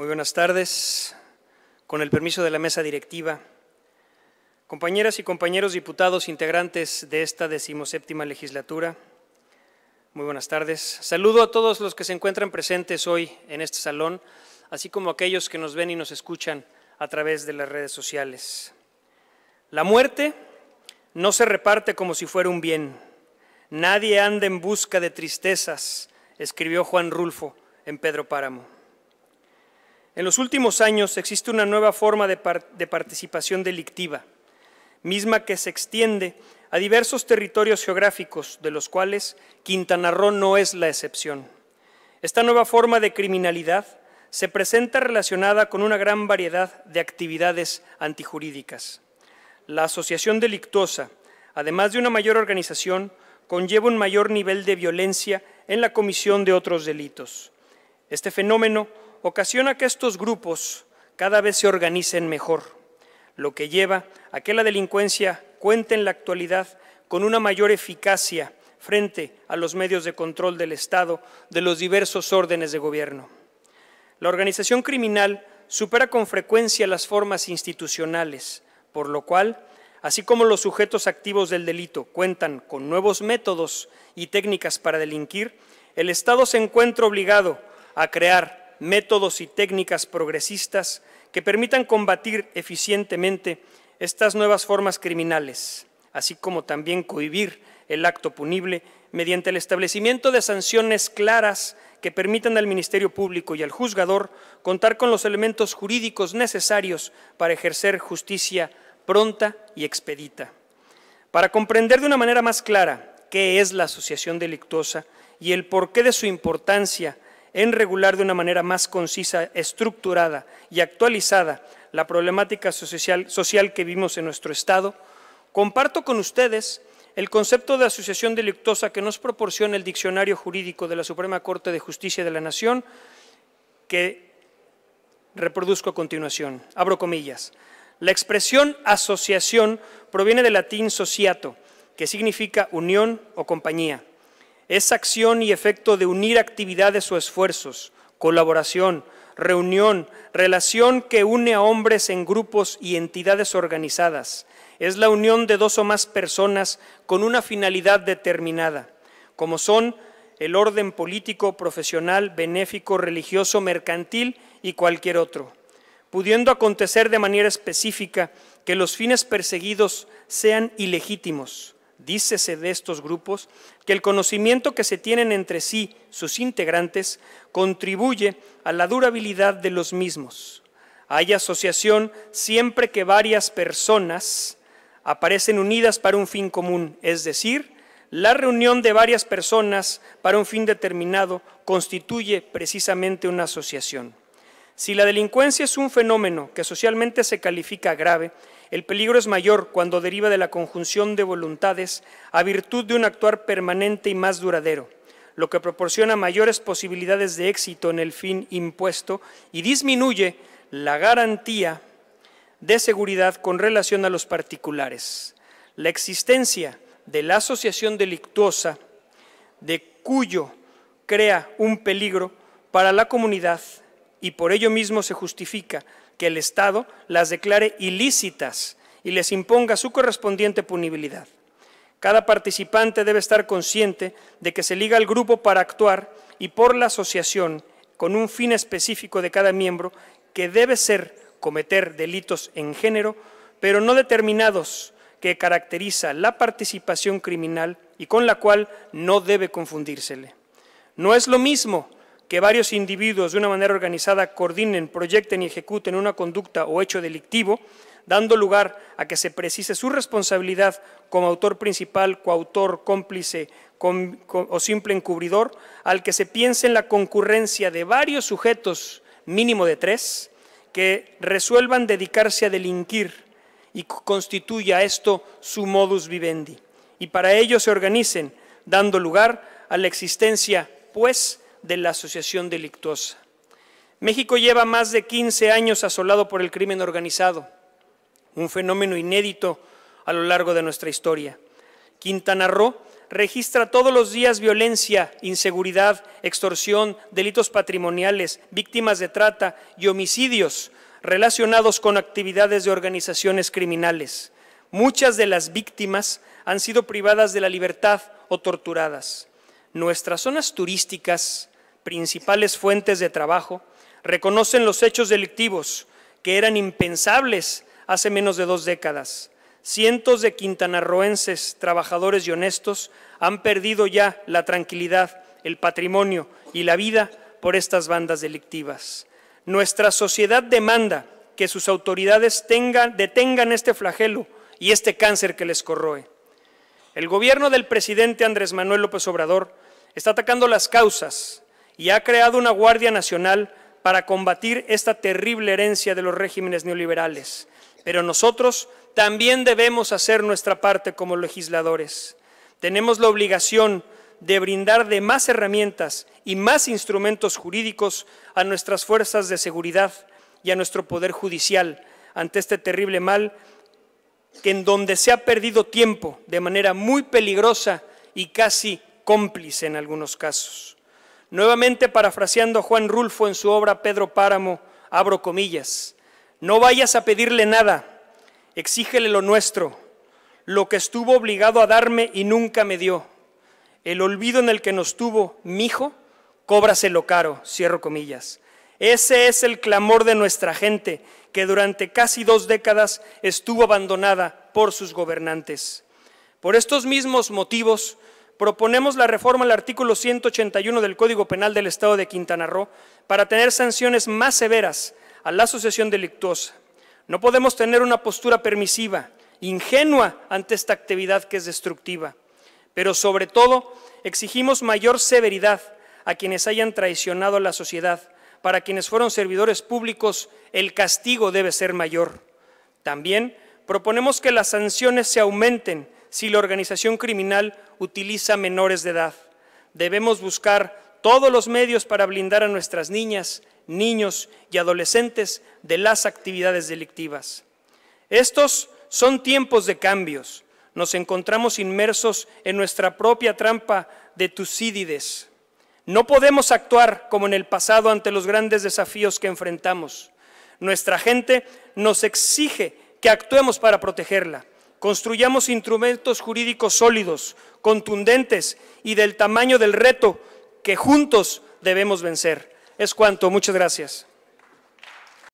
Muy buenas tardes. Con el permiso de la mesa directiva, compañeras y compañeros diputados integrantes de esta decimoséptima legislatura, muy buenas tardes. Saludo a todos los que se encuentran presentes hoy en este salón, así como a aquellos que nos ven y nos escuchan a través de las redes sociales. La muerte no se reparte como si fuera un bien. Nadie anda en busca de tristezas, escribió Juan Rulfo en Pedro Páramo. En los últimos años existe una nueva forma de, participación delictiva, misma que se extiende a diversos territorios geográficos, de los cuales Quintana Roo no es la excepción. Esta nueva forma de criminalidad se presenta relacionada con una gran variedad de actividades antijurídicas. La asociación delictuosa, además de una mayor organización, conlleva un mayor nivel de violencia en la comisión de otros delitos. Este fenómeno ocasiona que estos grupos cada vez se organicen mejor, lo que lleva a que la delincuencia cuente en la actualidad con una mayor eficacia frente a los medios de control del Estado de los diversos órdenes de gobierno. La organización criminal supera con frecuencia las formas institucionales, por lo cual, así como los sujetos activos del delito cuentan con nuevos métodos y técnicas para delinquir, el Estado se encuentra obligado a crear métodos y técnicas progresistas que permitan combatir eficientemente estas nuevas formas criminales, así como también cohibir el acto punible mediante el establecimiento de sanciones claras que permitan al Ministerio Público y al juzgador contar con los elementos jurídicos necesarios para ejercer justicia pronta y expedita. Para comprender de una manera más clara qué es la asociación delictuosa y el porqué de su importancia en regular de una manera más concisa, estructurada y actualizada la problemática social, que vimos en nuestro Estado, comparto con ustedes el concepto de asociación delictosa que nos proporciona el Diccionario Jurídico de la Suprema Corte de Justicia de la Nación, que reproduzco a continuación. Abro comillas. La expresión asociación proviene del latín sociato, que significa unión o compañía es acción y efecto de unir actividades o esfuerzos, colaboración, reunión, relación que une a hombres en grupos y entidades organizadas. Es la unión de dos o más personas con una finalidad determinada, como son el orden político, profesional, benéfico, religioso, mercantil y cualquier otro, pudiendo acontecer de manera específica que los fines perseguidos sean ilegítimos Dícese de estos grupos que el conocimiento que se tienen entre sí sus integrantes contribuye a la durabilidad de los mismos. Hay asociación siempre que varias personas aparecen unidas para un fin común, es decir, la reunión de varias personas para un fin determinado constituye precisamente una asociación. Si la delincuencia es un fenómeno que socialmente se califica grave, el peligro es mayor cuando deriva de la conjunción de voluntades a virtud de un actuar permanente y más duradero, lo que proporciona mayores posibilidades de éxito en el fin impuesto y disminuye la garantía de seguridad con relación a los particulares. La existencia de la asociación delictuosa de cuyo crea un peligro para la comunidad y por ello mismo se justifica que el Estado las declare ilícitas y les imponga su correspondiente punibilidad. Cada participante debe estar consciente de que se liga al grupo para actuar y por la asociación con un fin específico de cada miembro que debe ser cometer delitos en género, pero no determinados, que caracteriza la participación criminal y con la cual no debe confundírsele. No es lo mismo que varios individuos de una manera organizada coordinen, proyecten y ejecuten una conducta o hecho delictivo, dando lugar a que se precise su responsabilidad como autor principal, coautor, cómplice o simple encubridor, al que se piense en la concurrencia de varios sujetos, mínimo de tres, que resuelvan dedicarse a delinquir y constituya esto su modus vivendi. Y para ello se organicen, dando lugar a la existencia, pues, de la asociación delictuosa. México lleva más de 15 años asolado por el crimen organizado, un fenómeno inédito a lo largo de nuestra historia. Quintana Roo registra todos los días violencia, inseguridad, extorsión, delitos patrimoniales, víctimas de trata y homicidios relacionados con actividades de organizaciones criminales. Muchas de las víctimas han sido privadas de la libertad o torturadas. Nuestras zonas turísticas, principales fuentes de trabajo, reconocen los hechos delictivos que eran impensables hace menos de dos décadas. Cientos de quintanarroenses, trabajadores y honestos, han perdido ya la tranquilidad, el patrimonio y la vida por estas bandas delictivas. Nuestra sociedad demanda que sus autoridades detengan este flagelo y este cáncer que les corroe. El gobierno del presidente Andrés Manuel López Obrador está atacando las causas y ha creado una Guardia Nacional para combatir esta terrible herencia de los regímenes neoliberales. Pero nosotros también debemos hacer nuestra parte como legisladores. Tenemos la obligación de brindar de más herramientas y más instrumentos jurídicos a nuestras fuerzas de seguridad y a nuestro poder judicial ante este terrible mal que en donde se ha perdido tiempo de manera muy peligrosa y casi cómplice en algunos casos. Nuevamente parafraseando a Juan Rulfo en su obra Pedro Páramo, abro comillas, no vayas a pedirle nada, exígele lo nuestro, lo que estuvo obligado a darme y nunca me dio. El olvido en el que nos tuvo, mi hijo, cóbraselo caro, cierro comillas. Ese es el clamor de nuestra gente, que durante casi dos décadas estuvo abandonada por sus gobernantes. Por estos mismos motivos, proponemos la reforma al artículo 181 del Código Penal del Estado de Quintana Roo para tener sanciones más severas a la asociación delictuosa. No podemos tener una postura permisiva, ingenua ante esta actividad que es destructiva, pero sobre todo exigimos mayor severidad a quienes hayan traicionado a la sociedad. Para quienes fueron servidores públicos, el castigo debe ser mayor. También proponemos que las sanciones se aumenten si la organización criminal utiliza menores de edad. Debemos buscar todos los medios para blindar a nuestras niñas, niños y adolescentes de las actividades delictivas. Estos son tiempos de cambios. Nos encontramos inmersos en nuestra propia trampa de Tucídides. No podemos actuar como en el pasado ante los grandes desafíos que enfrentamos. Nuestra gente nos exige que actuemos para protegerla. Construyamos instrumentos jurídicos sólidos, contundentes y del tamaño del reto que juntos debemos vencer. Es cuanto. Muchas gracias.